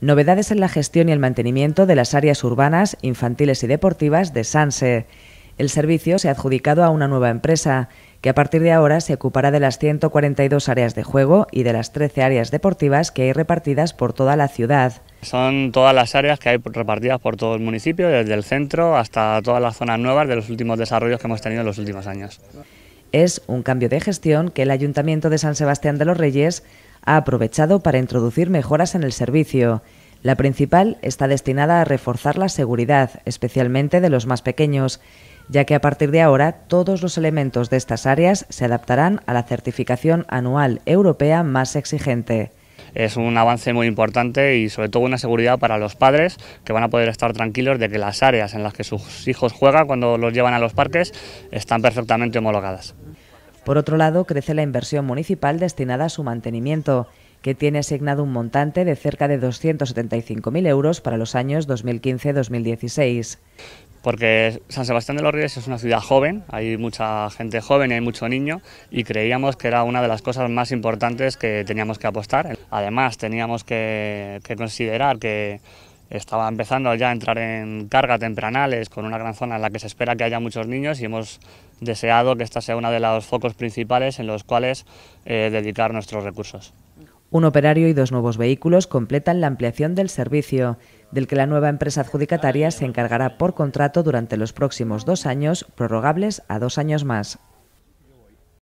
novedades en la gestión y el mantenimiento de las áreas urbanas, infantiles y deportivas de Sanse. El servicio se ha adjudicado a una nueva empresa, que a partir de ahora se ocupará de las 142 áreas de juego y de las 13 áreas deportivas que hay repartidas por toda la ciudad. Son todas las áreas que hay repartidas por todo el municipio, desde el centro hasta todas las zonas nuevas de los últimos desarrollos que hemos tenido en los últimos años. Es un cambio de gestión que el Ayuntamiento de San Sebastián de los Reyes ha aprovechado para introducir mejoras en el servicio. La principal está destinada a reforzar la seguridad, especialmente de los más pequeños, ya que a partir de ahora todos los elementos de estas áreas se adaptarán a la certificación anual europea más exigente es un avance muy importante y sobre todo una seguridad para los padres que van a poder estar tranquilos de que las áreas en las que sus hijos juegan cuando los llevan a los parques están perfectamente homologadas. Por otro lado, crece la inversión municipal destinada a su mantenimiento, que tiene asignado un montante de cerca de 275.000 euros para los años 2015-2016 porque San Sebastián de los Ríos es una ciudad joven, hay mucha gente joven y hay mucho niño y creíamos que era una de las cosas más importantes que teníamos que apostar. Además teníamos que considerar que estaba empezando ya a entrar en carga tempranales con una gran zona en la que se espera que haya muchos niños y hemos deseado que esta sea una de los focos principales en los cuales eh, dedicar nuestros recursos. Un operario y dos nuevos vehículos completan la ampliación del servicio, del que la nueva empresa adjudicataria se encargará por contrato durante los próximos dos años, prorrogables a dos años más.